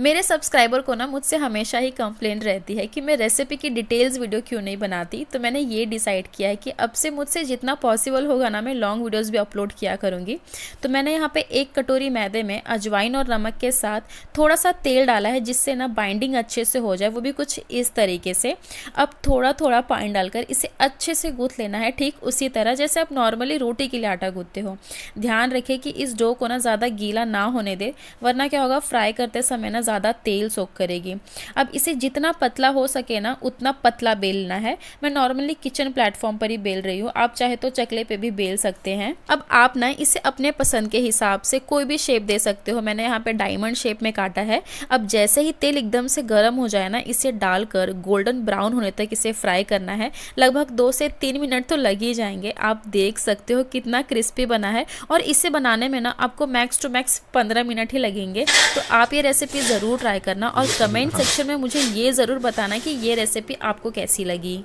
मेरे सब्सक्राइबर को ना मुझसे हमेशा ही कंप्लेन रहती है कि मैं रेसिपी की डिटेल्स वीडियो क्यों नहीं बनाती तो मैंने ये डिसाइड किया है कि अब से मुझसे जितना पॉसिबल होगा ना मैं लॉन्ग वीडियोस भी अपलोड किया करूँगी तो मैंने यहाँ पे एक कटोरी मैदे में अजवाइन और नमक के साथ थोड़ा सा तेल डाला है जिससे ना बाइंडिंग अच्छे से हो जाए वो भी कुछ इस तरीके से अब थोड़ा थोड़ा पानी डालकर इसे अच्छे से गूँथ लेना है ठीक उसी तरह जैसे आप नॉर्मली रोटी के लिए आटा गूँथते हो ध्यान रखें कि इस डो को ना ज़्यादा गीला ना होने दे वरना क्या होगा फ्राई करते समय ना ज़्यादा तेल सोख करेगी अब इसे जितना पतला हो सके ना उतना पतला बेलना है मैं नॉर्मली किचन प्लेटफॉर्म पर ही बेल रही हूँ आप चाहे तो चकले पे भी बेल सकते हैं अब आप ना इसे अपने पसंद के हिसाब से कोई भी शेप दे सकते हो मैंने यहाँ पे डायमंड शेप में काटा है अब जैसे ही तेल एकदम से गर्म हो जाए ना इसे डालकर गोल्डन ब्राउन होने तक इसे फ्राई करना है लगभग दो से तीन मिनट तो लग ही जाएंगे आप देख सकते हो कितना क्रिस्पी बना है और इसे बनाने में ना आपको मैक्स टू मैक्स पंद्रह मिनट ही लगेंगे तो आप ये रेसिपी ज़रूर ट्राई करना और कमेंट सेक्शन में मुझे ये ज़रूर बताना कि ये रेसिपी आपको कैसी लगी